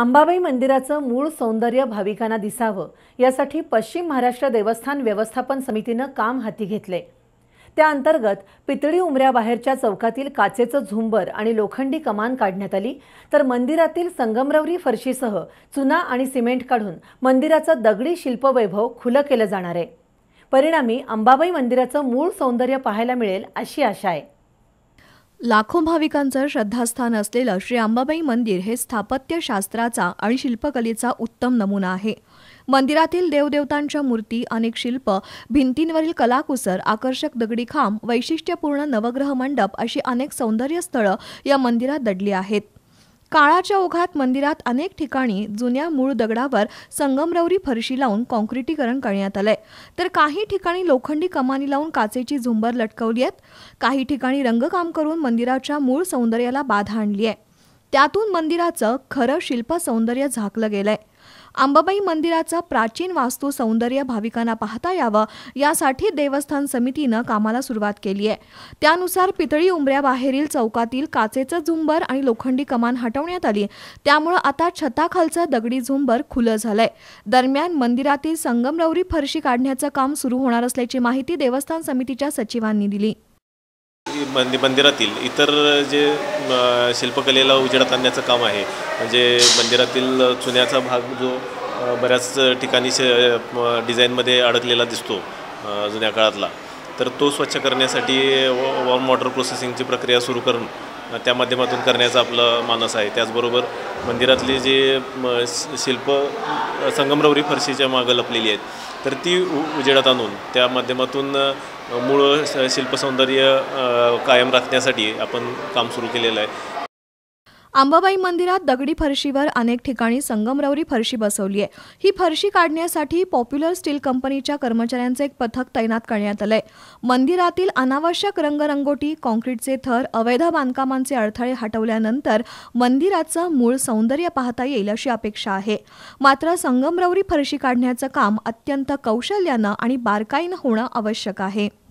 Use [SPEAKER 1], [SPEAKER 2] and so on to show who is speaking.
[SPEAKER 1] अंबाबाई मंदिराचं मूळ सौंदर्य भाविकांना दिसावं यासाठी पश्चिम महाराष्ट्र देवस्थान व्यवस्थापन समितीनं काम हाती घेतले त्याअंतर्गत पितळी उमऱ्याबाहेरच्या चौकातील काचेचं झुंबर आणि लोखंडी कमान काढण्यात आली तर मंदिरातील संगमरवरी फरशीसह चुना आणि सिमेंट काढून मंदिराचं दगडी शिल्पवैभव खुलं केलं जाणार आहे परिणामी अंबाबाई मंदिराचं मूळ सौंदर्य पाहायला मिळेल अशी आशा
[SPEAKER 2] आहे लाखो भाविकांचं श्रद्धास्थान असलेलं श्री अंबाबाई मंदिर हे स्थापत्यशास्त्राचा आणि शिल्पकलेचा उत्तम नमुना आहे मंदिरातील देवदेवतांच्या मूर्ती अनेक शिल्प भिंतींवरील कलाकुसर आकर्षक दगडी खांब वैशिष्ट्यपूर्ण नवग्रह मंडप अशी अनेक सौंदर्यस्थळं या मंदिरात दडली आहेत काळाच्या ओघात मंदिरात अनेक ठिकाणी जुन्या मूळ दगडावर संगमरवरी फरशी लावून कॉन्क्रिटीकरण करण्यात आलंय तर काही ठिकाणी लोखंडी कमानी लावून काचेची झुंबर लटकवली आहेत काही ठिकाणी रंगकाम करून मंदिराच्या मूळ सौंदर्याला बाधा आणली आहे त्यातून मंदिराचं खरं शिल्प सौंदर्य झाकलं गेलंय अंबाबाई मंदिराचं प्राचीन वास्तू सौंदर्य भाविकांना पाहता यावं यासाठी देवस्थान समितीनं कामाला सुरुवात केली आहे त्यानुसार पितळी उमऱ्या बाहेरील चौकातील काचेचं झुंबर आणि लोखंडी कमान हटवण्यात आली त्यामुळं आता छताखालचं दगडी झुंबर खुलं झालंय दरम्यान मंदिरातील संगमरवरी फरशी काढण्याचं काम सुरू होणार असल्याची माहिती देवस्थान समितीच्या सचिवांनी दिली
[SPEAKER 3] मंदि मंदिरातील इतर जे शिल्पकलेला उजेडात आणण्याचं काम आहे म्हणजे मंदिरातील चुन्याचा भाग जो बऱ्याच ठिकाणी श डिझाईनमध्ये अडकलेला दिसतो जुन्या काळातला तर तो स्वच्छ करण्यासाठी वॉर्म वॉटर प्रोसेसिंगची प्रक्रिया सुरू करून त्या माध्यमातून करण्याचा आपलं मानस आहे त्याचबरोबर मंदिरातली जे शिल्प संगमरवरी फरशीच्या मागं लपलेली आहेत तर ती उजेडात आणून त्या माध्यमातून मूळ शिल्पसौंदर्य कायम राखण्यासाठी आपण काम सुरू केलेलं आहे
[SPEAKER 2] आंबाबाई मंदिरात दगडी फरशीवर अनेक ठिकाणी संगमरवरी फरशी बसवली आहे ही फरशी काढण्यासाठी पॉप्युलर स्टील कंपनीच्या कर्मचाऱ्यांचं एक पथक तैनात करण्यात आलंय मंदिरातील अनावश्यक रंगरंगोटी कॉन्क्रीटचे थर अवैध बांधकामांचे अडथळे हटवल्यानंतर मंदिराचं मूळ सौंदर्य पाहता येईल अशी अपेक्षा आहे मात्र संगमरवरी फरशी काढण्याचं काम अत्यंत कौशल्यानं आणि बारकाईनं होणं आवश्यक आहे